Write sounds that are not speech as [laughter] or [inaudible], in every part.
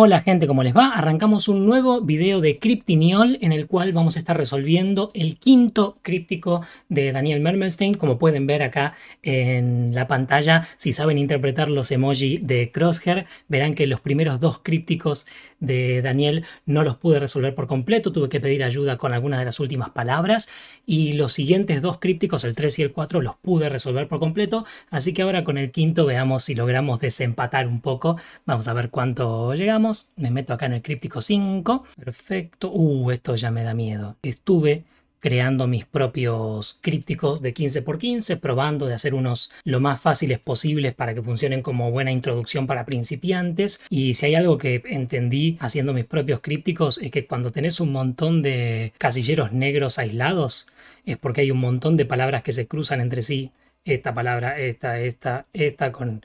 Hola gente, ¿cómo les va? Arrancamos un nuevo video de Cryptiniol en el cual vamos a estar resolviendo el quinto críptico de Daniel Mermelstein, como pueden ver acá en la pantalla. Si saben interpretar los emoji de Crosshair, verán que los primeros dos crípticos de Daniel no los pude resolver por completo, tuve que pedir ayuda con algunas de las últimas palabras y los siguientes dos crípticos, el 3 y el 4, los pude resolver por completo, así que ahora con el quinto veamos si logramos desempatar un poco, vamos a ver cuánto llegamos me meto acá en el críptico 5. Perfecto. Uh, esto ya me da miedo. Estuve creando mis propios crípticos de 15x15, probando de hacer unos lo más fáciles posibles para que funcionen como buena introducción para principiantes. Y si hay algo que entendí haciendo mis propios crípticos es que cuando tenés un montón de casilleros negros aislados, es porque hay un montón de palabras que se cruzan entre sí. Esta palabra, esta, esta, esta con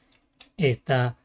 esta,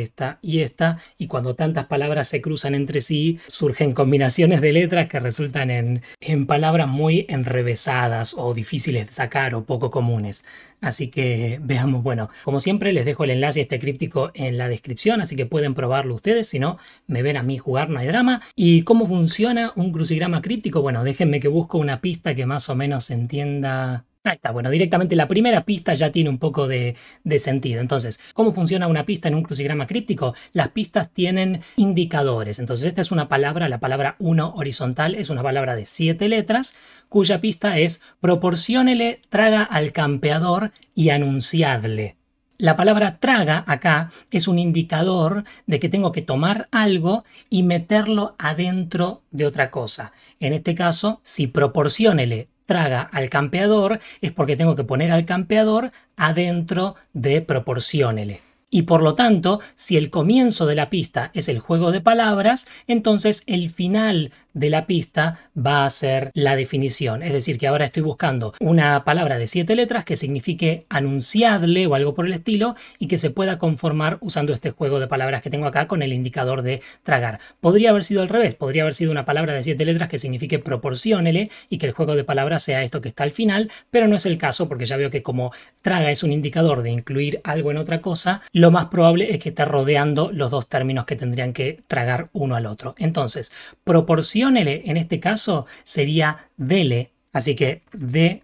esta y esta, y cuando tantas palabras se cruzan entre sí, surgen combinaciones de letras que resultan en, palabras muy enrevesadas o difíciles de sacar o poco comunes. Así que veamos, bueno, como siempre les dejo el enlace a este críptico en la descripción, así que pueden probarlo ustedes, si no, me ven a mí jugar, no hay drama. ¿Y cómo funciona un crucigrama críptico? Bueno, déjenme que busco una pista que más o menos entienda Ahí está, bueno, directamente la primera pista ya tiene un poco de, sentido. Entonces, ¿cómo funciona una pista en un crucigrama críptico? Las pistas tienen indicadores. Entonces, esta es una palabra, la palabra 1 horizontal es una palabra de siete letras, cuya pista es proporciónele, traga al campeador y anunciadle. La palabra traga acá es un indicador de que tengo que tomar algo y meterlo adentro de otra cosa. En este caso, si proporcionele traga al campeador es porque tengo que poner al campeador adentro de Proporcionele. Y por lo tanto, si el comienzo de la pista es el juego de palabras, entonces el final de la pista va a ser la definición. Es decir, que ahora estoy buscando una palabra de siete letras que signifique anunciadle o algo por el estilo y que se pueda conformar usando este juego de palabras que tengo acá con el indicador de tragar. Podría haber sido al revés, podría haber sido una palabra de siete letras que signifique proporcionele y que el juego de palabras sea esto que está al final, pero no es el caso porque ya veo que como traga es un indicador de incluir algo en otra cosa, lo más probable es que esté rodeando los dos términos que tendrían que tragar uno al otro. Entonces, proporción en este caso sería dele, así que de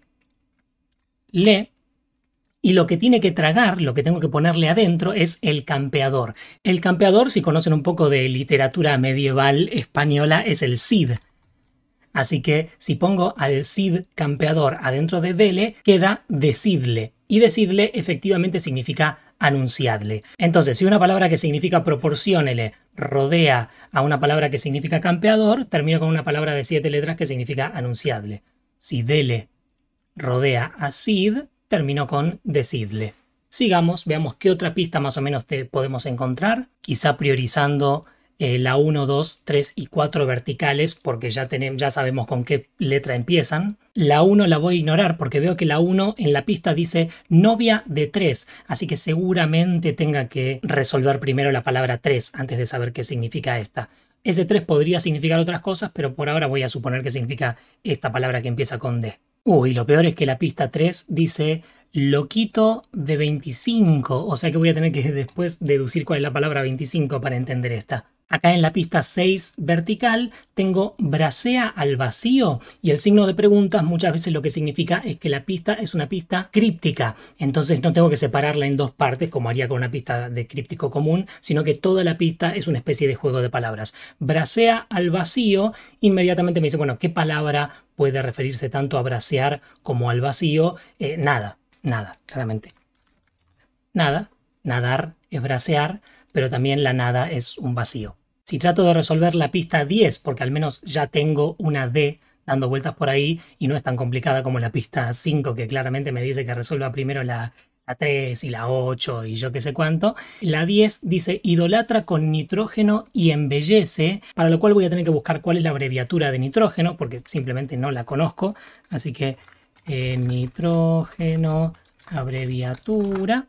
le y lo que tiene que tragar, lo que tengo que ponerle adentro, es el campeador. El campeador, si conocen un poco de literatura medieval española, es el Cid. Así que si pongo al Cid campeador adentro de Dele, queda decidle. Y decidle efectivamente significa anunciadle. Entonces, si una palabra que significa proporciónele rodea a una palabra que significa campeador, termino con una palabra de siete letras que significa anunciadle. Si dele rodea a sid, termino con decidle. Sigamos, veamos qué otra pista más o menos te podemos encontrar, quizá priorizando eh, la 1, 2, 3 y 4 verticales, porque ya, tenemos, ya sabemos con qué letra empiezan. La 1 la voy a ignorar porque veo que la 1 en la pista dice novia de 3, así que seguramente tenga que resolver primero la palabra 3 antes de saber qué significa esta. Ese 3 podría significar otras cosas, pero por ahora voy a suponer que significa esta palabra que empieza con D. Uy, lo peor es que la pista 3 dice loquito de 25, o sea que voy a tener que después deducir cuál es la palabra 25 para entender esta. Acá en la pista 6 vertical tengo bracea al vacío y el signo de preguntas muchas veces lo que significa es que la pista es una pista críptica. Entonces no tengo que separarla en dos partes como haría con una pista de críptico común, sino que toda la pista es una especie de juego de palabras. Bracea al vacío, inmediatamente me dice, bueno, ¿qué palabra puede referirse tanto a bracear como al vacío? Eh, nada, nada, claramente. Nada, nadar es bracear pero también la nada es un vacío. Si trato de resolver la pista 10, porque al menos ya tengo una D dando vueltas por ahí y no es tan complicada como la pista 5, que claramente me dice que resuelva primero la, 3 y la 8 y yo qué sé cuánto. La 10 dice idolatra con nitrógeno y embellece, para lo cual voy a tener que buscar cuál es la abreviatura de nitrógeno, porque simplemente no la conozco. Así que eh, nitrógeno, abreviatura.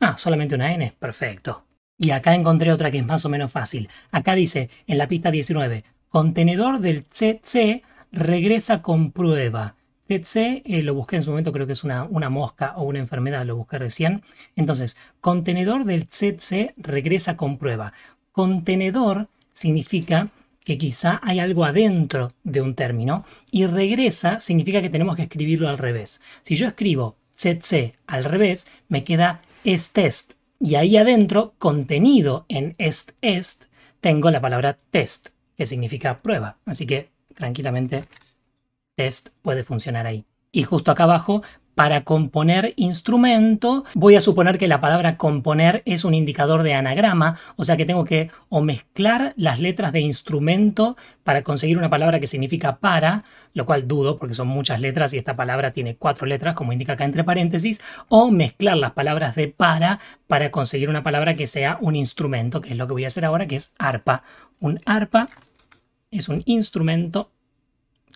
Ah, solamente una N, perfecto. Y acá encontré otra que es más o menos fácil. Acá dice, en la pista 19, contenedor del CC regresa con prueba. CC eh, lo busqué en su momento, creo que es una, una, mosca o una enfermedad, lo busqué recién. Entonces, contenedor del CC regresa con prueba. Contenedor significa que quizá hay algo adentro de un término y regresa significa que tenemos que escribirlo al revés. Si yo escribo CC al revés, me queda es test y ahí adentro, contenido en est-est, tengo la palabra test, que significa prueba. Así que tranquilamente test puede funcionar ahí. Y justo acá abajo para componer instrumento, voy a suponer que la palabra componer es un indicador de anagrama, o sea que tengo que o mezclar las letras de instrumento para conseguir una palabra que significa para, lo cual dudo porque son muchas letras y esta palabra tiene cuatro letras, como indica acá entre paréntesis, o mezclar las palabras de para para conseguir una palabra que sea un instrumento, que es lo que voy a hacer ahora, que es arpa. Un arpa es un instrumento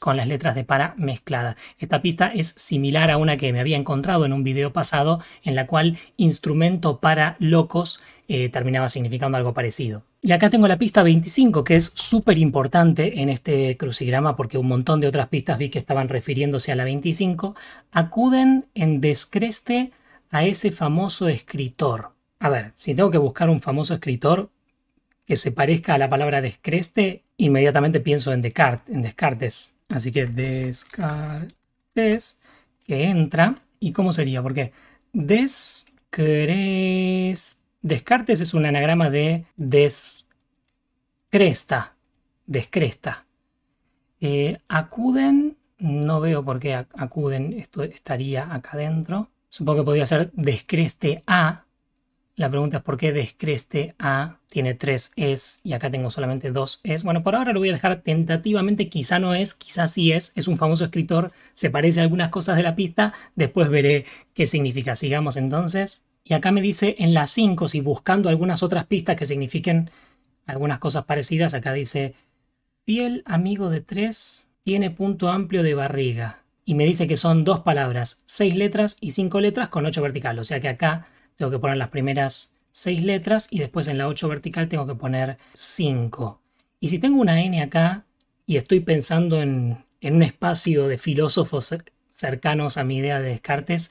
con las letras de para mezcladas. Esta pista es similar a una que me había encontrado en un video pasado en la cual instrumento para locos eh, terminaba significando algo parecido. Y acá tengo la pista 25, que es súper importante en este crucigrama porque un montón de otras pistas vi que estaban refiriéndose a la 25. Acuden en descreste a ese famoso escritor. A ver, si tengo que buscar un famoso escritor que se parezca a la palabra descreste, inmediatamente pienso en en Descartes, Así que Descartes, que entra. ¿Y cómo sería? Porque descres... Descartes es un anagrama de descresta. Descresta. Eh, acuden, no veo por qué acuden, esto estaría acá adentro. Supongo que podría ser descreste a, la pregunta es por qué descreste A tiene tres es y acá tengo solamente dos es. Bueno, por ahora lo voy a dejar tentativamente, quizá no es, quizá sí es. Es un famoso escritor, se parece a algunas cosas de la pista, después veré qué significa. Sigamos entonces. Y acá me dice en las 5, si buscando algunas otras pistas que signifiquen algunas cosas parecidas, acá dice piel amigo de tres, tiene punto amplio de barriga. Y me dice que son dos palabras, seis letras y cinco letras con ocho vertical. O sea que acá tengo que poner las primeras seis letras y después en la 8 vertical tengo que poner 5. Y si tengo una N acá y estoy pensando en, un espacio de filósofos cercanos a mi idea de Descartes,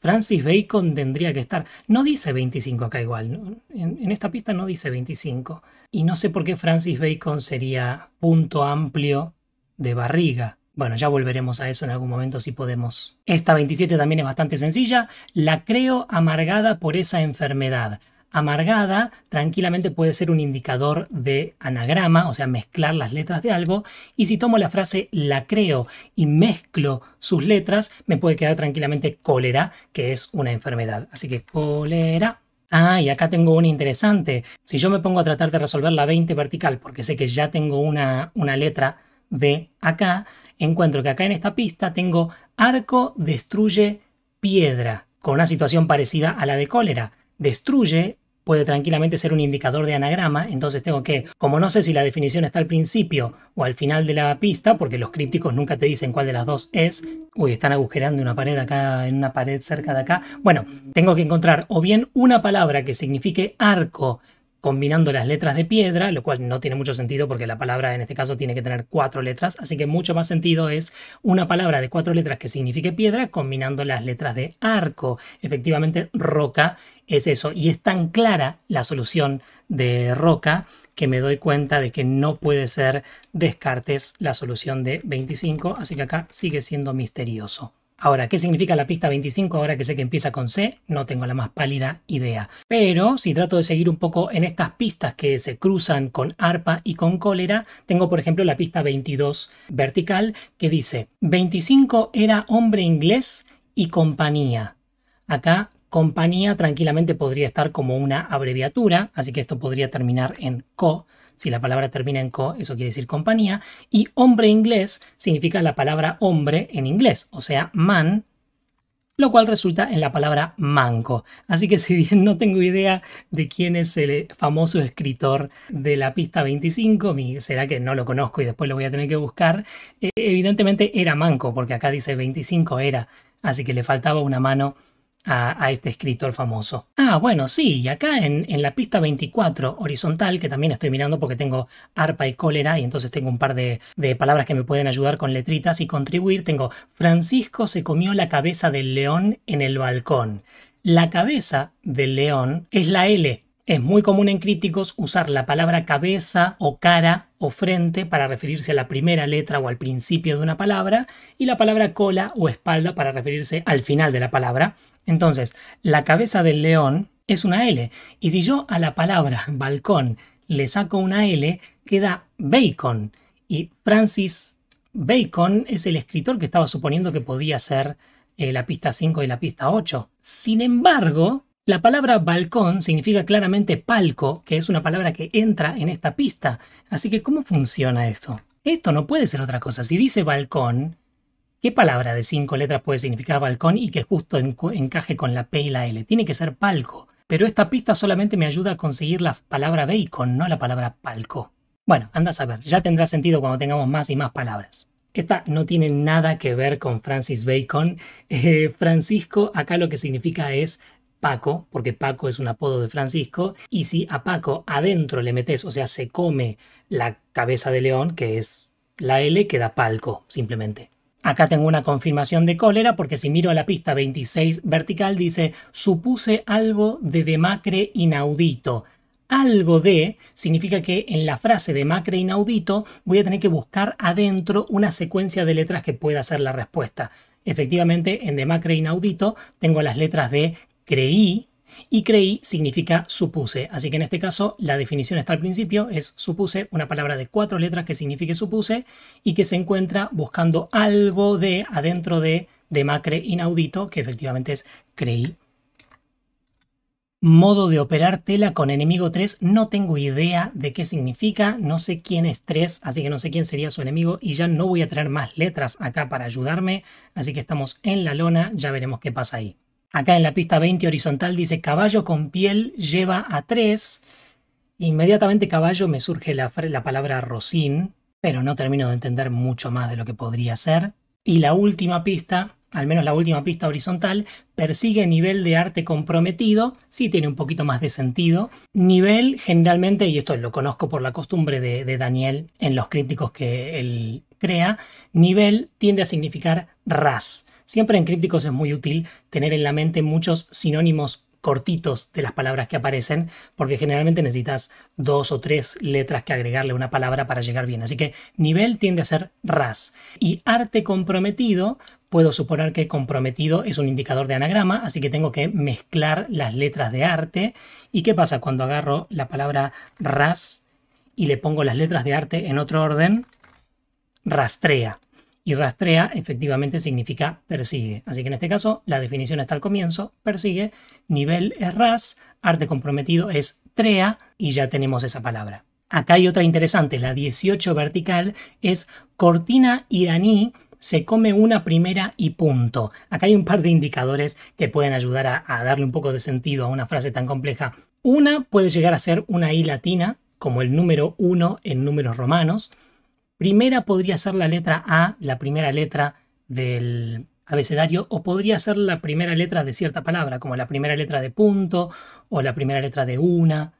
Francis Bacon tendría que estar. No dice 25 acá igual, en, en, esta pista no dice 25. Y no sé por qué Francis Bacon sería punto amplio de barriga. Bueno, ya volveremos a eso en algún momento si podemos. Esta 27 también es bastante sencilla. La creo amargada por esa enfermedad. Amargada tranquilamente puede ser un indicador de anagrama, o sea, mezclar las letras de algo. Y si tomo la frase la creo y mezclo sus letras, me puede quedar tranquilamente cólera, que es una enfermedad. Así que cólera. Ah, y acá tengo una interesante. Si yo me pongo a tratar de resolver la 20 vertical, porque sé que ya tengo una, una letra de acá, encuentro que acá en esta pista tengo arco destruye piedra, con una situación parecida a la de cólera. Destruye puede tranquilamente ser un indicador de anagrama, entonces tengo que, como no sé si la definición está al principio o al final de la pista, porque los crípticos nunca te dicen cuál de las dos es, uy, están agujerando una pared acá, en una pared cerca de acá, bueno, tengo que encontrar o bien una palabra que signifique arco, combinando las letras de piedra, lo cual no tiene mucho sentido porque la palabra en este caso tiene que tener cuatro letras, así que mucho más sentido es una palabra de cuatro letras que signifique piedra combinando las letras de arco. Efectivamente, roca es eso, y es tan clara la solución de roca que me doy cuenta de que no puede ser Descartes la solución de 25, así que acá sigue siendo misterioso. Ahora, ¿qué significa la pista 25 ahora que sé que empieza con C? No tengo la más pálida idea. Pero si trato de seguir un poco en estas pistas que se cruzan con arpa y con cólera, tengo por ejemplo la pista 22 vertical que dice 25 era hombre inglés y compañía. Acá compañía tranquilamente podría estar como una abreviatura, así que esto podría terminar en co si la palabra termina en co, eso quiere decir compañía, y hombre inglés significa la palabra hombre en inglés, o sea, man, lo cual resulta en la palabra manco. Así que si bien no tengo idea de quién es el famoso escritor de la pista 25, será que no lo conozco y después lo voy a tener que buscar, eh, evidentemente era manco, porque acá dice 25 era, así que le faltaba una mano a, este escritor famoso. Ah, bueno, sí, y acá en, la pista 24 horizontal, que también estoy mirando porque tengo arpa y cólera, y entonces tengo un par de, de, palabras que me pueden ayudar con letritas y contribuir, tengo Francisco se comió la cabeza del león en el balcón. La cabeza del león es la L es muy común en críticos usar la palabra cabeza o cara o frente para referirse a la primera letra o al principio de una palabra y la palabra cola o espalda para referirse al final de la palabra. Entonces, la cabeza del león es una L y si yo a la palabra [laughs] balcón le saco una L, queda bacon y Francis Bacon es el escritor que estaba suponiendo que podía ser eh, la pista 5 y la pista 8. Sin embargo, la palabra balcón significa claramente palco, que es una palabra que entra en esta pista. Así que, ¿cómo funciona esto? Esto no puede ser otra cosa. Si dice balcón, ¿qué palabra de cinco letras puede significar balcón y que justo encaje con la P y la L? Tiene que ser palco. Pero esta pista solamente me ayuda a conseguir la palabra bacon, no la palabra palco. Bueno, anda a ver, ya tendrá sentido cuando tengamos más y más palabras. Esta no tiene nada que ver con Francis Bacon. [laughs] Eh, Francisco acá lo que significa es Paco, porque Paco es un apodo de Francisco, y si a Paco adentro le metes, o sea, se come la cabeza de león, que es la L, queda palco, simplemente. Acá tengo una confirmación de cólera porque si miro a la pista 26 vertical dice supuse algo de demacre inaudito. Algo de significa que en la frase demacre inaudito voy a tener que buscar adentro una secuencia de letras que pueda ser la respuesta. Efectivamente, en demacre inaudito tengo las letras de creí y creí significa supuse. Así que en este caso la definición está al principio, es supuse, una palabra de cuatro letras que signifique supuse y que se encuentra buscando algo de adentro de de macre inaudito, que efectivamente es creí. Modo de operar tela con enemigo 3, no tengo idea de qué significa, no sé quién es 3, así que no sé quién sería su enemigo y ya no voy a traer más letras acá para ayudarme, así que estamos en la lona, ya veremos qué pasa ahí. Acá en la pista 20 horizontal dice caballo con piel lleva a 3. Inmediatamente caballo me surge la, palabra rocín, pero no termino de entender mucho más de lo que podría ser. Y la última pista, al menos la última pista horizontal, persigue nivel de arte comprometido, sí tiene un poquito más de sentido. Nivel generalmente, y esto lo conozco por la costumbre de, de Daniel en los crípticos que él crea, nivel tiende a significar ras. Siempre en crípticos es muy útil tener en la mente muchos sinónimos cortitos de las palabras que aparecen, porque generalmente necesitas dos o tres letras que agregarle a una palabra para llegar bien. Así que nivel tiende a ser ras. Y arte comprometido, puedo suponer que comprometido es un indicador de anagrama, así que tengo que mezclar las letras de arte. ¿Y qué pasa cuando agarro la palabra ras y le pongo las letras de arte en otro orden? Rastrea. Y rastrea efectivamente significa persigue. Así que en este caso la definición está al comienzo, persigue, nivel es RAS, arte comprometido es TREA y ya tenemos esa palabra. Acá hay otra interesante, la 18 vertical es cortina iraní se come una primera y punto. Acá hay un par de indicadores que pueden ayudar a, darle un poco de sentido a una frase tan compleja. Una puede llegar a ser una I latina, como el número 1 en números romanos. Primera podría ser la letra A, la primera letra del abecedario, o podría ser la primera letra de cierta palabra, como la primera letra de punto o la primera letra de una,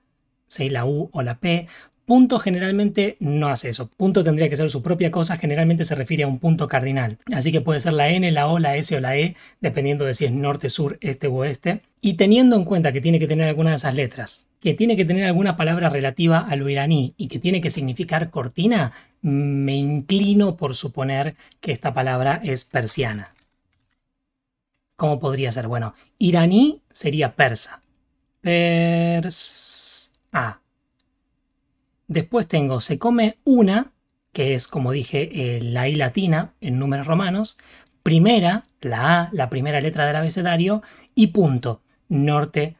si la U o la P, Punto generalmente no hace eso. Punto tendría que ser su propia cosa, generalmente se refiere a un punto cardinal. Así que puede ser la N, la O, la S o la E, dependiendo de si es norte, sur, este o oeste. Y teniendo en cuenta que tiene que tener alguna de esas letras, que tiene que tener alguna palabra relativa a lo iraní y que tiene que significar cortina, me inclino por suponer que esta palabra es persiana. ¿Cómo podría ser? Bueno, iraní sería persa. Pers. Ah, Después tengo se come una, que es como dije eh, la I latina en números romanos, primera, la A, la primera letra del abecedario, y punto, norte,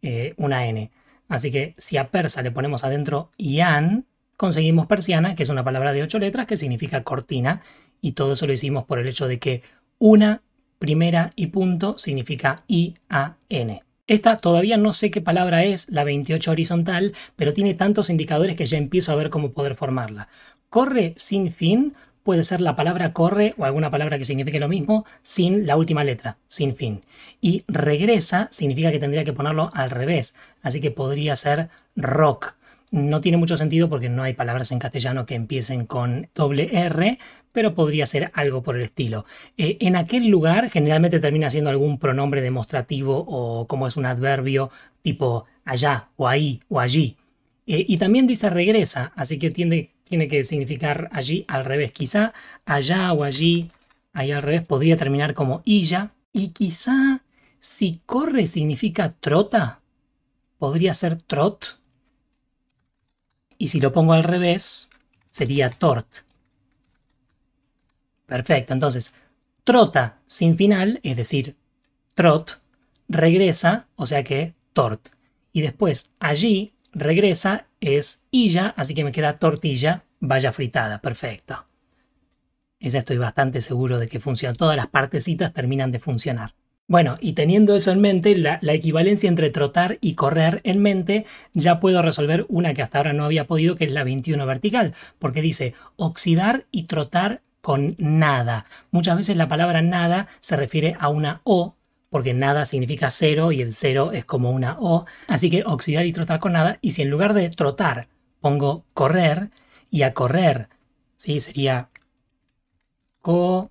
eh, una N. Así que si a persa le ponemos adentro ian, conseguimos persiana, que es una palabra de ocho letras que significa cortina, y todo eso lo hicimos por el hecho de que una, primera y punto significa I-A-N. Esta todavía no sé qué palabra es, la 28 horizontal, pero tiene tantos indicadores que ya empiezo a ver cómo poder formarla. Corre sin fin puede ser la palabra corre o alguna palabra que signifique lo mismo sin la última letra, sin fin. Y regresa significa que tendría que ponerlo al revés, así que podría ser rock no tiene mucho sentido porque no hay palabras en castellano que empiecen con doble R, pero podría ser algo por el estilo. Eh, en aquel lugar generalmente termina siendo algún pronombre demostrativo o como es un adverbio tipo allá o ahí o allí. Eh, y también dice regresa, así que tiene que significar allí al revés. Quizá allá o allí, ahí al revés, podría terminar como illa. Y quizá si corre significa trota, podría ser trot y si lo pongo al revés, sería tort. Perfecto, entonces, trota sin final, es decir, trot, regresa, o sea que tort. Y después, allí, regresa, es illa, así que me queda tortilla, vaya fritada, perfecto. Esa estoy bastante seguro de que funciona. Todas las partecitas terminan de funcionar. Bueno, y teniendo eso en mente, la, equivalencia entre trotar y correr en mente, ya puedo resolver una que hasta ahora no había podido, que es la 21 vertical, porque dice oxidar y trotar con nada. Muchas veces la palabra nada se refiere a una O, porque nada significa cero y el cero es como una O, así que oxidar y trotar con nada, y si en lugar de trotar pongo correr y a correr, ¿sí? sería correr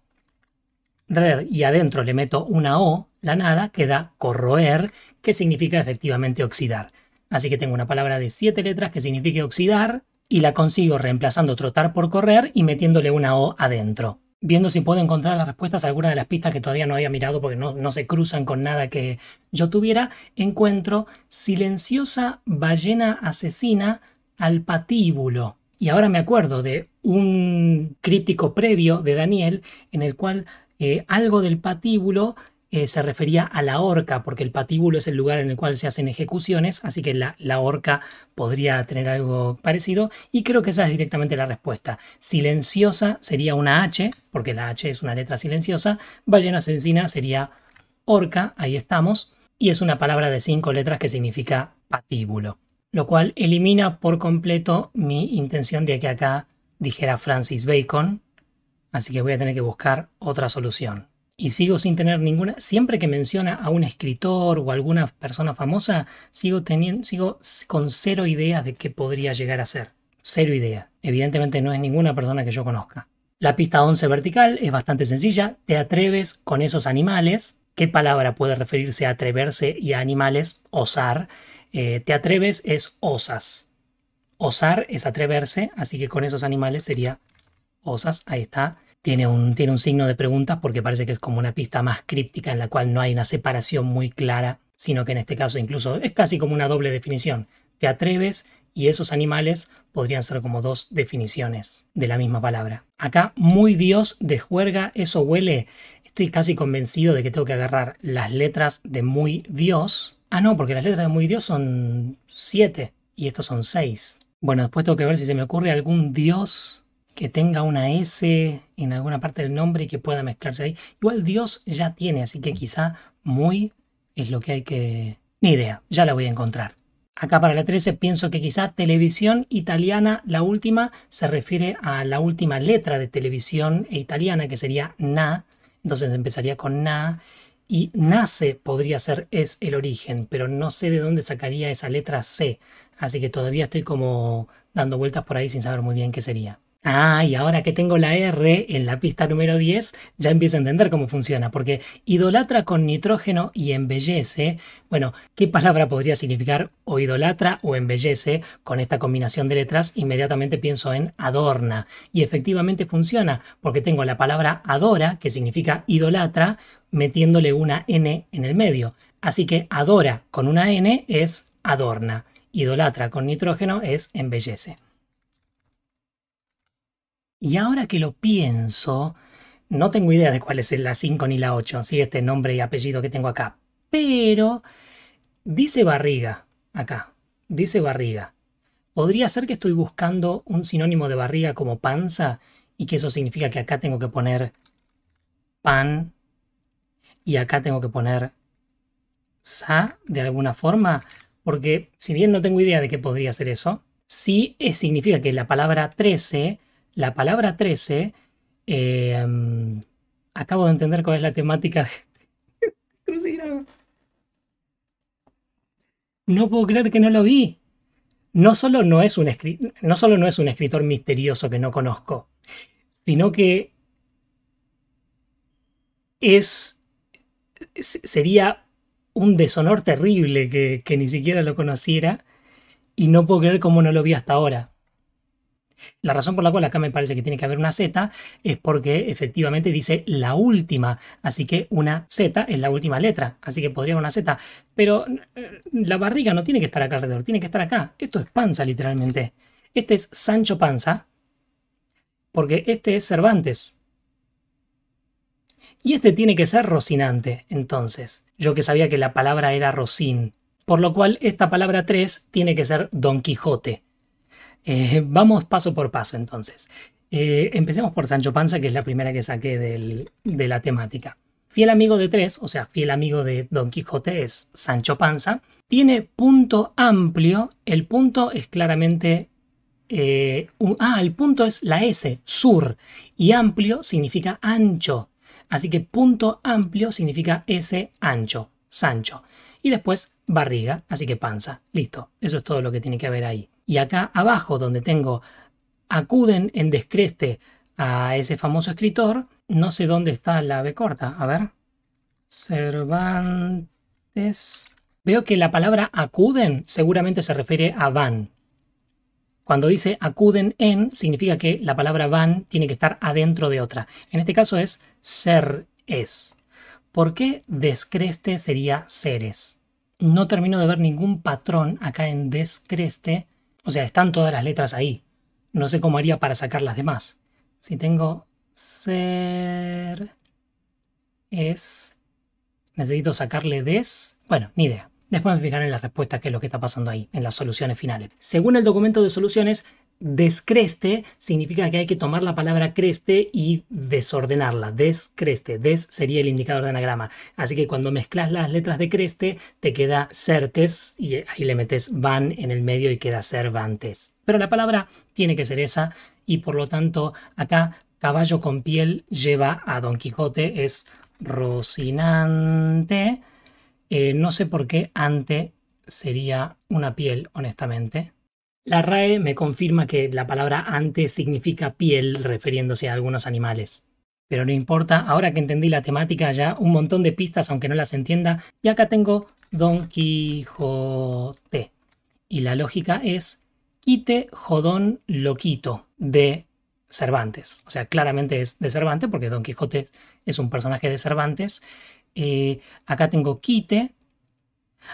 y adentro le meto una O, la nada queda corroer, que significa efectivamente oxidar. Así que tengo una palabra de siete letras que signifique oxidar y la consigo reemplazando trotar por correr y metiéndole una O adentro. Viendo si puedo encontrar las respuestas a alguna de las pistas que todavía no había mirado porque no, se cruzan con nada que yo tuviera, encuentro silenciosa ballena asesina al patíbulo. Y ahora me acuerdo de un críptico previo de Daniel en el cual eh, algo del patíbulo eh, se refería a la horca, porque el patíbulo es el lugar en el cual se hacen ejecuciones, así que la, horca podría tener algo parecido. Y creo que esa es directamente la respuesta. Silenciosa sería una H, porque la H es una letra silenciosa. Ballena sencina sería horca, ahí estamos. Y es una palabra de cinco letras que significa patíbulo, lo cual elimina por completo mi intención de que acá dijera Francis Bacon, así que voy a tener que buscar otra solución y sigo sin tener ninguna, siempre que menciona a un escritor o alguna persona famosa, sigo, teniendo, sigo con cero ideas de qué podría llegar a ser. Cero idea. Evidentemente no es ninguna persona que yo conozca. La pista 11 vertical es bastante sencilla. Te atreves con esos animales. ¿Qué palabra puede referirse a atreverse y a animales? Osar. Eh, te atreves es osas. Osar es atreverse, así que con esos animales sería osas. Ahí está tiene un, tiene un signo de preguntas porque parece que es como una pista más críptica en la cual no hay una separación muy clara, sino que en este caso incluso es casi como una doble definición. Te atreves y esos animales podrían ser como dos definiciones de la misma palabra. Acá, muy Dios de juerga, eso huele. Estoy casi convencido de que tengo que agarrar las letras de muy Dios. Ah, no, porque las letras de muy Dios son siete y estos son seis. Bueno, después tengo que ver si se me ocurre algún Dios que tenga una S en alguna parte del nombre y que pueda mezclarse ahí. Igual Dios ya tiene, así que quizá muy es lo que hay que... Ni idea, ya la voy a encontrar. Acá para la 13 pienso que quizá televisión italiana, la última, se refiere a la última letra de televisión italiana, que sería na. Entonces empezaría con na. Y nace podría ser es el origen, pero no sé de dónde sacaría esa letra C. Así que todavía estoy como dando vueltas por ahí sin saber muy bien qué sería. Ah, y ahora que tengo la R en la pista número 10, ya empiezo a entender cómo funciona, porque idolatra con nitrógeno y embellece, bueno, ¿qué palabra podría significar o idolatra o embellece con esta combinación de letras? Inmediatamente pienso en adorna, y efectivamente funciona, porque tengo la palabra adora, que significa idolatra, metiéndole una N en el medio. Así que adora con una N es adorna, idolatra con nitrógeno es embellece. Y ahora que lo pienso, no tengo idea de cuál es la 5 ni la 8, ¿sí? este nombre y apellido que tengo acá. Pero dice barriga, acá, dice barriga. Podría ser que estoy buscando un sinónimo de barriga como panza y que eso significa que acá tengo que poner pan y acá tengo que poner sa de alguna forma, porque si bien no tengo idea de qué podría ser eso, sí significa que la palabra 13 la palabra 13, eh, acabo de entender cuál es la temática de [laughs] No puedo creer que no lo vi. No solo no, es un no no es un escritor misterioso que no conozco, sino que es, sería un deshonor terrible que, que, ni siquiera lo conociera y no puedo creer cómo no lo vi hasta ahora. La razón por la cual acá me parece que tiene que haber una Z es porque efectivamente dice la última, así que una Z es la última letra, así que podría una Z, pero eh, la barriga no tiene que estar acá alrededor, tiene que estar acá. Esto es panza literalmente. Este es Sancho Panza, porque este es Cervantes. Y este tiene que ser Rocinante, entonces. Yo que sabía que la palabra era Rocín. Por lo cual esta palabra 3 tiene que ser Don Quijote. Eh, vamos paso por paso entonces. Eh, empecemos por Sancho Panza, que es la primera que saqué de la temática. Fiel amigo de tres, o sea, fiel amigo de Don Quijote es Sancho Panza. Tiene punto amplio. El punto es claramente... Eh, ah, el punto es la S, sur. Y amplio significa ancho. Así que punto amplio significa S ancho, Sancho. Y después barriga, así que panza. Listo, eso es todo lo que tiene que haber ahí. Y acá abajo, donde tengo acuden en descreste a ese famoso escritor, no sé dónde está la B corta. A ver. Cervantes. Veo que la palabra acuden seguramente se refiere a van. Cuando dice acuden en, significa que la palabra van tiene que estar adentro de otra. En este caso es ser es. ¿Por qué descreste sería seres? No termino de ver ningún patrón acá en descreste o sea, están todas las letras ahí. No sé cómo haría para sacar las demás. Si tengo ser, es, necesito sacarle des. Bueno, ni idea. Después me fijaré en la respuesta, qué es lo que está pasando ahí, en las soluciones finales. Según el documento de soluciones, descreste significa que hay que tomar la palabra creste y desordenarla. Descreste. Des sería el indicador de anagrama. Así que cuando mezclas las letras de creste, te queda certes y ahí le metes van en el medio y queda cervantes, Pero la palabra tiene que ser esa y por lo tanto acá caballo con piel lleva a Don Quijote, es Rocinante. Eh, no sé por qué ante sería una piel, honestamente. La RAE me confirma que la palabra ante significa piel refiriéndose a algunos animales. Pero no importa, ahora que entendí la temática ya un montón de pistas aunque no las entienda, y acá tengo Don Quijote. Y la lógica es quite jodón loquito de Cervantes. O sea, claramente es de Cervantes porque Don Quijote es un personaje de Cervantes. Eh, acá tengo quite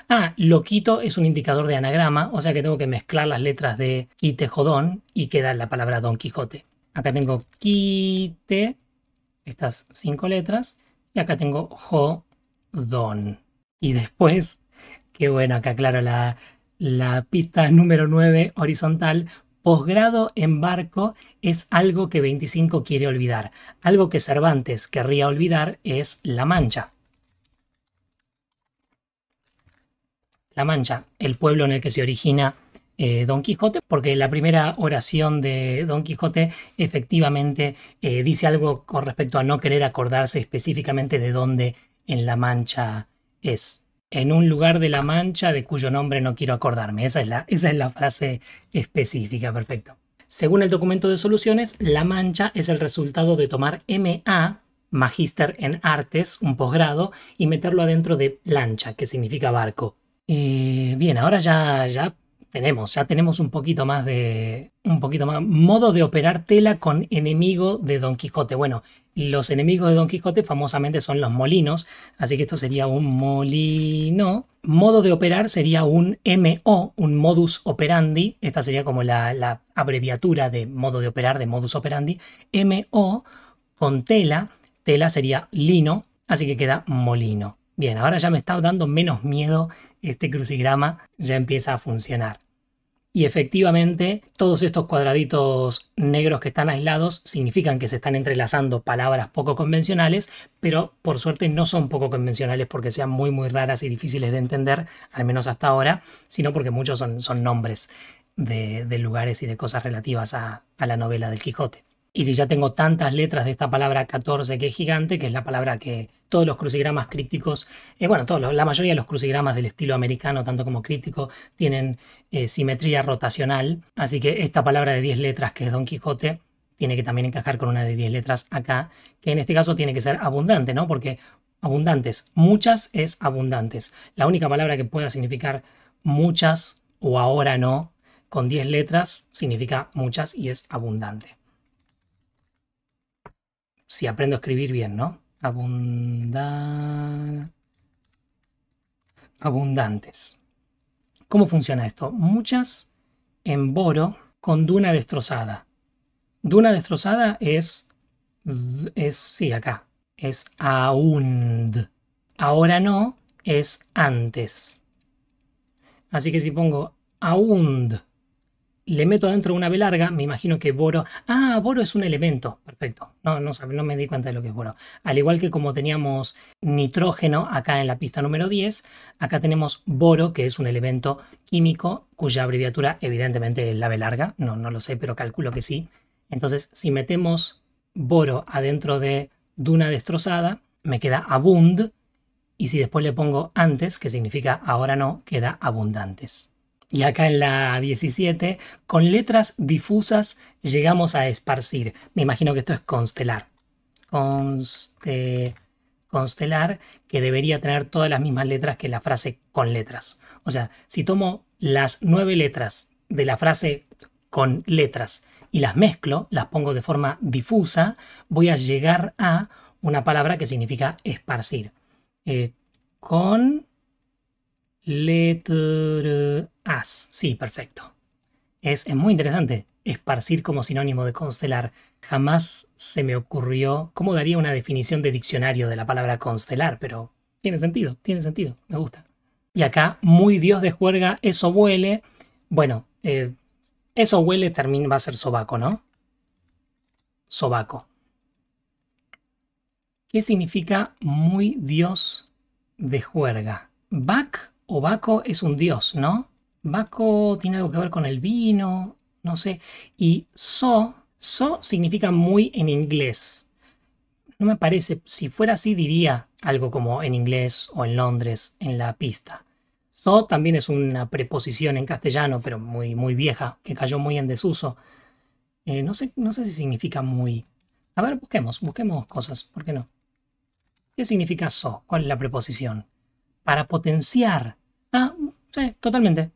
Ah, loquito es un indicador de anagrama, o sea que tengo que mezclar las letras de quite jodón y queda la palabra Don Quijote. Acá tengo quite, estas cinco letras, y acá tengo jodón. Y después, qué bueno, acá claro, la, la pista número 9 horizontal, posgrado en barco es algo que 25 quiere olvidar. Algo que Cervantes querría olvidar es La Mancha. La Mancha, el pueblo en el que se origina eh, Don Quijote, porque la primera oración de Don Quijote efectivamente eh, dice algo con respecto a no querer acordarse específicamente de dónde en La Mancha es. En un lugar de La Mancha de cuyo nombre no quiero acordarme. Esa es la, esa es la frase específica, perfecto. Según el documento de soluciones, La Mancha es el resultado de tomar MA, Magíster en Artes, un posgrado, y meterlo adentro de plancha, que significa barco. Eh, bien, ahora ya, ya tenemos, ya tenemos un poquito más de. un poquito más. Modo de operar tela con enemigo de Don Quijote. Bueno, los enemigos de Don Quijote famosamente son los molinos, así que esto sería un molino. Modo de operar sería un MO, un modus operandi. Esta sería como la, la abreviatura de modo de operar, de modus operandi. MO con tela. Tela sería lino, así que queda molino. Bien, ahora ya me está dando menos miedo este crucigrama ya empieza a funcionar. Y efectivamente, todos estos cuadraditos negros que están aislados significan que se están entrelazando palabras poco convencionales, pero por suerte no son poco convencionales porque sean muy muy raras y difíciles de entender, al menos hasta ahora, sino porque muchos son, nombres de, lugares y de cosas relativas a, a la novela del Quijote. Y si ya tengo tantas letras de esta palabra 14 que es gigante, que es la palabra que todos los crucigramas crípticos, eh, bueno, todos la mayoría de los crucigramas del estilo americano, tanto como críptico, tienen eh, simetría rotacional. Así que esta palabra de 10 letras que es Don Quijote tiene que también encajar con una de 10 letras acá, que en este caso tiene que ser abundante, ¿no? Porque abundantes, muchas es abundantes. La única palabra que pueda significar muchas o ahora no, con 10 letras, significa muchas y es abundante. Si aprendo a escribir bien, ¿no? Abundantes. ¿Cómo funciona esto? Muchas en boro con duna destrozada. Duna destrozada es... es sí, acá. Es aund. Ahora no, es antes. Así que si pongo aund le meto adentro una B larga, me imagino que boro... Ah, boro es un elemento, perfecto. No, no, no me di cuenta de lo que es boro. Al igual que como teníamos nitrógeno acá en la pista número 10, acá tenemos boro, que es un elemento químico cuya abreviatura evidentemente es la B larga, no, no lo sé, pero calculo que sí. Entonces, si metemos boro adentro de duna destrozada, me queda abund, y si después le pongo antes, que significa ahora no, queda abundantes. Y acá en la 17, con letras difusas llegamos a esparcir. Me imagino que esto es constelar. constelar, que debería tener todas las mismas letras que la frase con letras. O sea, si tomo las nueve letras de la frase con letras y las mezclo, las pongo de forma difusa, voy a llegar a una palabra que significa esparcir. Eh, con Letter as. Sí, perfecto. Es, muy interesante esparcir como sinónimo de constelar. Jamás se me ocurrió cómo daría una definición de diccionario de la palabra constelar, pero tiene sentido, tiene sentido, me gusta. Y acá, muy dios de juerga, eso huele. Bueno, eh, eso huele también va a ser sobaco, ¿no? Sobaco. ¿Qué significa muy dios de juerga? Back o Baco es un dios, ¿no? Baco tiene algo que ver con el vino, no sé. Y so, so significa muy en inglés. No me parece, si fuera así diría algo como en inglés o en Londres en la pista. So también es una preposición en castellano, pero muy, muy vieja, que cayó muy en desuso. Eh, no, sé, no sé si significa muy. A ver, busquemos, busquemos cosas, ¿por qué no? ¿Qué significa so? ¿Cuál es la preposición? para potenciar. Ah, sí, totalmente.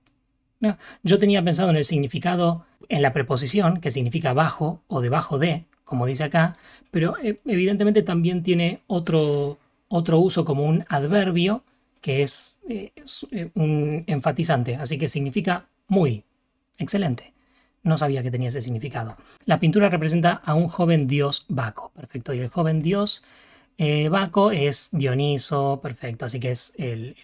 Yo tenía pensado en el significado, en la preposición, que significa bajo o debajo de, como dice acá, pero eh, evidentemente también tiene otro, otro uso como un adverbio, que es, eh, eh, un enfatizante, así que significa muy. Excelente. No sabía que tenía ese significado. La pintura representa a un joven dios Baco. Perfecto. Y el joven dios eh, Baco es Dioniso, perfecto, así que es el,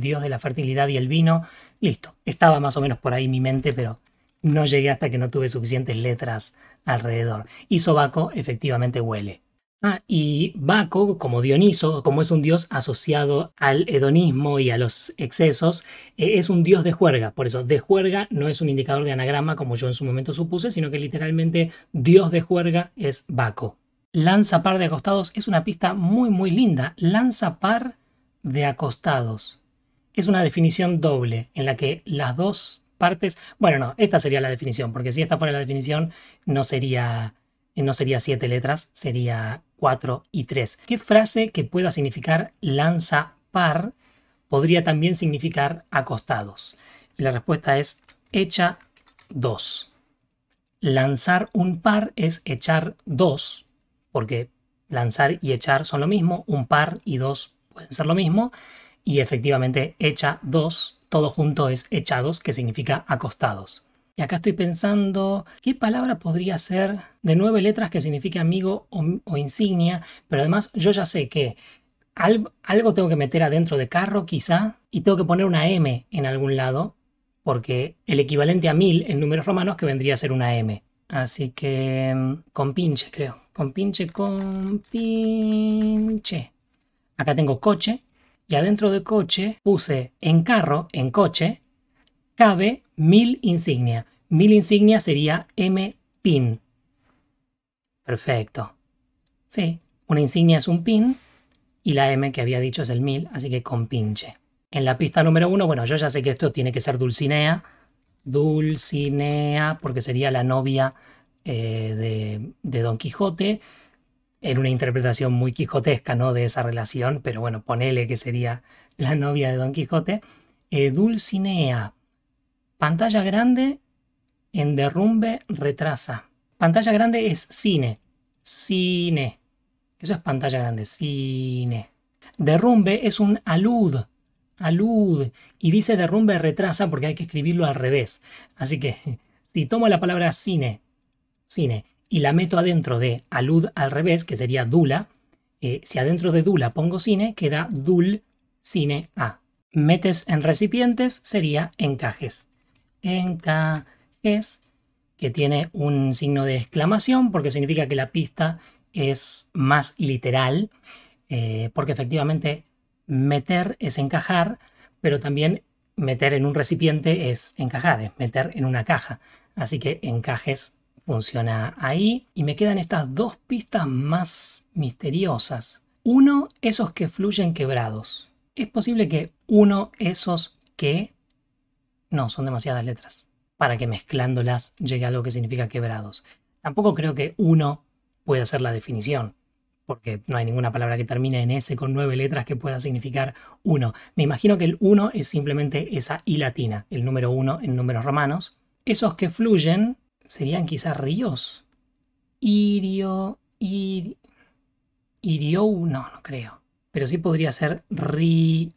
dios de la fertilidad y el vino. Listo, estaba más o menos por ahí mi mente, pero no llegué hasta que no tuve suficientes letras alrededor. Y Sobaco efectivamente huele. Ah, y Baco, como Dioniso, como es un dios asociado al hedonismo y a los excesos, eh, es un dios de juerga. Por eso, de juerga no es un indicador de anagrama como yo en su momento supuse, sino que literalmente dios de juerga es Baco. Lanza par de acostados es una pista muy muy linda. Lanza par de acostados. Es una definición doble en la que las dos partes... Bueno, no, esta sería la definición, porque si esta fuera la definición no sería, no sería siete letras, sería cuatro y tres. ¿Qué frase que pueda significar lanza par podría también significar acostados? la respuesta es echa dos. Lanzar un par es echar dos porque lanzar y echar son lo mismo, un par y dos pueden ser lo mismo, y efectivamente echa dos, todo junto es echados, que significa acostados. Y acá estoy pensando, ¿qué palabra podría ser de nueve letras que signifique amigo o, insignia? Pero además yo ya sé que algo, algo, tengo que meter adentro de carro quizá y tengo que poner una M en algún lado, porque el equivalente a mil en números romanos que vendría a ser una M. Así que mm, con pinche creo. Con pinche, con pinche. Acá tengo coche y adentro de coche puse en carro, en coche, cabe mil insignia. Mil insignia sería M pin. Perfecto. Sí, una insignia es un pin y la M que había dicho es el mil, así que con pinche. En la pista número uno, bueno, yo ya sé que esto tiene que ser Dulcinea. Dulcinea, porque sería la novia eh, de, Don Quijote, en una interpretación muy quijotesca ¿no? de esa relación, pero bueno, ponele que sería la novia de Don Quijote. Eh, Dulcinea, pantalla grande en derrumbe retrasa. Pantalla grande es cine, cine. Eso es pantalla grande, cine. Derrumbe es un alud, alud. Y dice derrumbe retrasa porque hay que escribirlo al revés. Así que [laughs] si tomo la palabra cine cine, y la meto adentro de alud al revés, que sería dula, eh, si adentro de dula pongo cine, queda dul cine a. Metes en recipientes sería encajes. Encajes, que tiene un signo de exclamación porque significa que la pista es más literal, eh, porque efectivamente meter es encajar, pero también meter en un recipiente es encajar, es meter en una caja. Así que encajes Funciona ahí y me quedan estas dos pistas más misteriosas. Uno, esos que fluyen quebrados. Es posible que uno, esos que... No, son demasiadas letras para que mezclándolas llegue a algo que significa quebrados. Tampoco creo que uno pueda ser la definición, porque no hay ninguna palabra que termine en S con nueve letras que pueda significar uno. Me imagino que el uno es simplemente esa I latina, el número uno en números romanos. Esos que fluyen serían quizás ríos. Irio, ir, irio, no, no creo. Pero sí podría ser ríos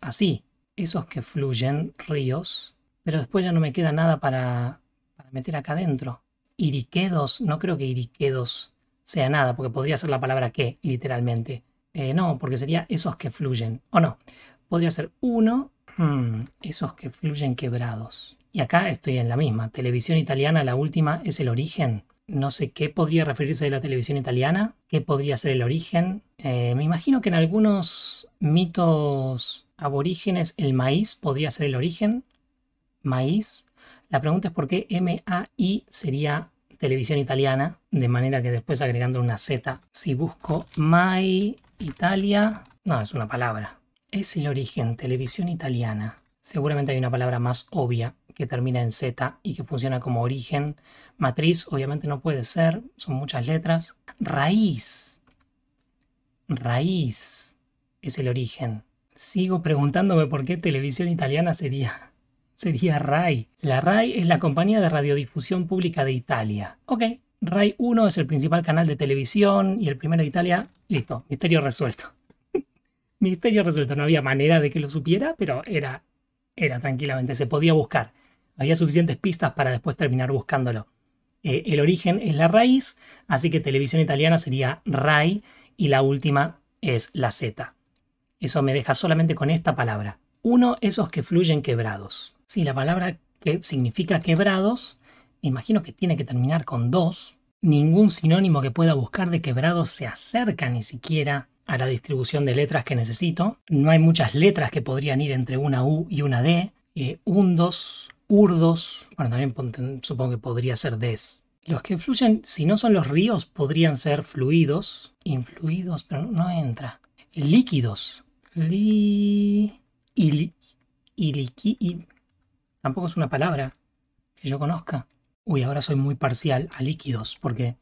así. Esos que fluyen, ríos. Pero después ya no me queda nada para, meter acá adentro. Iriquedos, no creo que iriquedos sea nada, porque podría ser la palabra que, literalmente. Eh, no, porque sería esos que fluyen. O no, podría ser uno, hmm, esos que fluyen quebrados. Y acá estoy en la misma. Televisión italiana, la última, es el origen. No sé qué podría referirse de la televisión italiana, qué podría ser el origen. Eh, me imagino que en algunos mitos aborígenes el maíz podría ser el origen. Maíz. La pregunta es por qué MAI sería televisión italiana, de manera que después agregando una Z, si busco MAI Italia, no, es una palabra. Es el origen, televisión italiana. Seguramente hay una palabra más obvia que termina en Z y que funciona como origen. Matriz obviamente no puede ser, son muchas letras. Raíz. Raíz es el origen. Sigo preguntándome por qué televisión italiana sería [laughs] sería RAI. La RAI es la compañía de radiodifusión pública de Italia. Ok, RAI 1 es el principal canal de televisión y el primero de Italia. Listo, misterio resuelto. [laughs] misterio resuelto, no había manera de que lo supiera, pero era era tranquilamente, se podía buscar. Había suficientes pistas para después terminar buscándolo. Eh, el origen es la raíz, así que televisión italiana sería RAI y la última es la Z. Eso me deja solamente con esta palabra. Uno, esos que fluyen quebrados. Si la palabra que significa quebrados, imagino que tiene que terminar con dos. Ningún sinónimo que pueda buscar de quebrados se acerca ni siquiera a la distribución de letras que necesito. No hay muchas letras que podrían ir entre una U y una D. Eh, undos, urdos, bueno, también supongo que podría ser des. Los que fluyen, si no son los ríos, podrían ser fluidos, influidos, pero no, entra. Líquidos. Li... Tampoco es una palabra que yo conozca. Uy, ahora soy muy parcial a líquidos, porque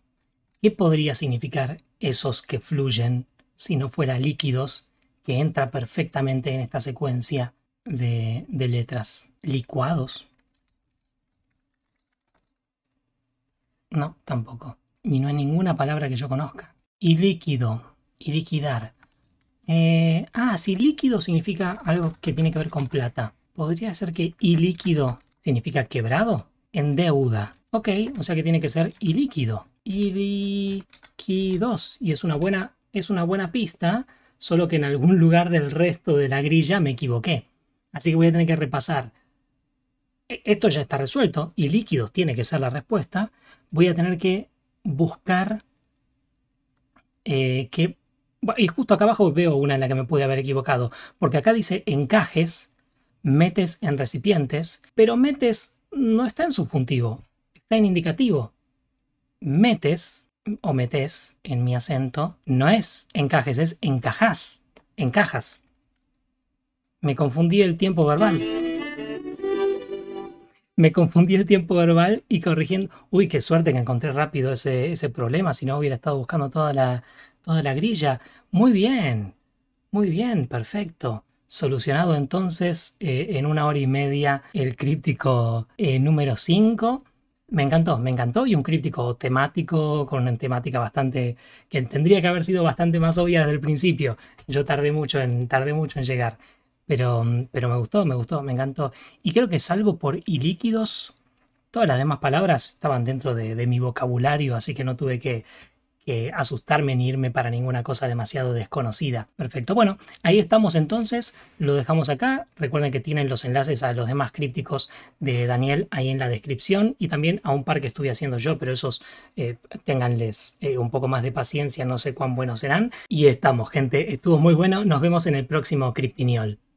¿qué podría significar esos que fluyen si no fuera líquidos, que entra perfectamente en esta secuencia de, letras. Licuados. No, tampoco. Y no hay ninguna palabra que yo conozca. Y líquido. Y liquidar. Eh, ah, si líquido significa algo que tiene que ver con plata. Podría ser que ilíquido significa quebrado. En deuda. Ok, o sea que tiene que ser ilíquido. Ilíquidos. Y es una buena es una buena pista, solo que en algún lugar del resto de la grilla me equivoqué. Así que voy a tener que repasar. E, esto ya está resuelto y líquidos tiene que ser la respuesta. Voy a tener que buscar eh, que... Y justo acá abajo veo una en la que me pude haber equivocado, porque acá dice encajes, metes en recipientes, pero metes no está en subjuntivo, está en indicativo. Metes o metes en mi acento no es encajes, es encajas, encajas. Me confundí el tiempo verbal. Me confundí el tiempo verbal y corrigiendo. Uy, qué suerte que encontré rápido ese, problema, si no hubiera estado buscando toda la, toda la grilla. Muy bien, muy bien, perfecto. Solucionado entonces eh, en una hora y media el críptico eh, número 5. Me encantó, me encantó y un críptico temático con una temática bastante que tendría que haber sido bastante más obvia desde el principio. Yo tardé mucho en tardé mucho en llegar, pero pero me gustó, me gustó, me encantó y creo que salvo por ilíquidos todas las demás palabras estaban dentro de mi vocabulario, así que no tuve que asustarme ni irme para ninguna cosa demasiado desconocida. Perfecto, bueno, ahí estamos entonces, lo dejamos acá. Recuerden que tienen los enlaces a los demás crípticos de Daniel ahí en la descripción y también a un par que estuve haciendo yo, pero esos tenganles eh, ténganles eh, un poco más de paciencia, no sé cuán buenos serán. Y estamos, gente, estuvo muy bueno, nos vemos en el próximo Cryptiniol.